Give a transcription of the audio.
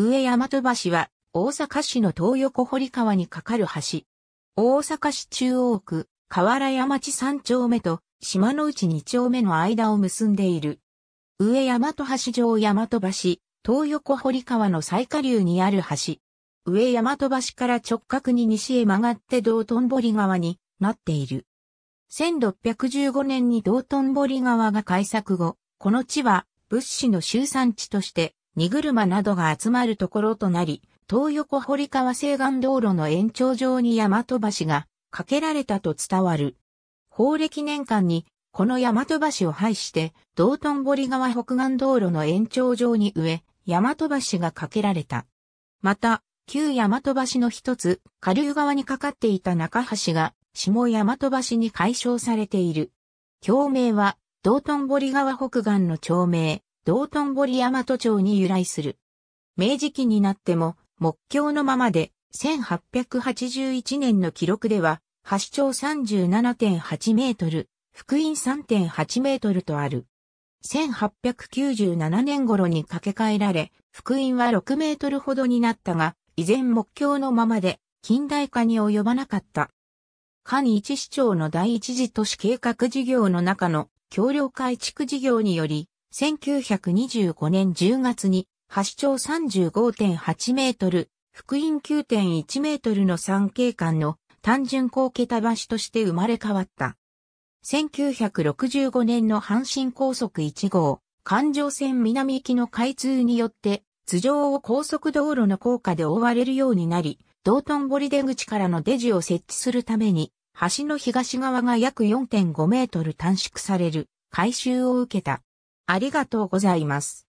上大和橋は、大阪市の東横堀川に架かる橋。大阪市中央区、河原山地三丁目と、島の内二丁目の間を結んでいる。上大和橋上大和橋、東横堀川の最下流にある橋。上大和橋から直角に西へ曲がって道頓堀川になっている。1615年に道頓堀川が開削後、この地は物資の集散地として荷車などが集まるところとなり、東横堀川西岸道路の延長上に大和橋が架けられたと伝わる。法暦年間に、この大和橋を廃して、道頓堀川北岸道路の延長上に植え、大和橋が架けられた。また、旧大和橋の一つ、下流側にかかっていた中橋が、下大和橋に解消されている。橋名は、道頓堀川北岸の町名、道頓堀大和町に由来する。明治期になっても、木橋のままで、1881年の記録では、橋町37.8メートル、福音3.8メートルとある。1897年頃に架け替えられ、福音は6メートルほどになったが、依然目標のままで、近代化に及ばなかった。下一市長の第一次都市計画事業の中の橋梁改築事業により、1925年10月に、橋長35.8メートル、福音9.1メートルの三景観の単純高桁橋として生まれ変わった。1965年の阪神高速1号、環状線南行きの開通によって、頭上を高速道路の高架で覆われるようになり、道頓堀出口からの出地を設置するために、橋の東側が約4.5メートル短縮される改修を受けた。ありがとうございます。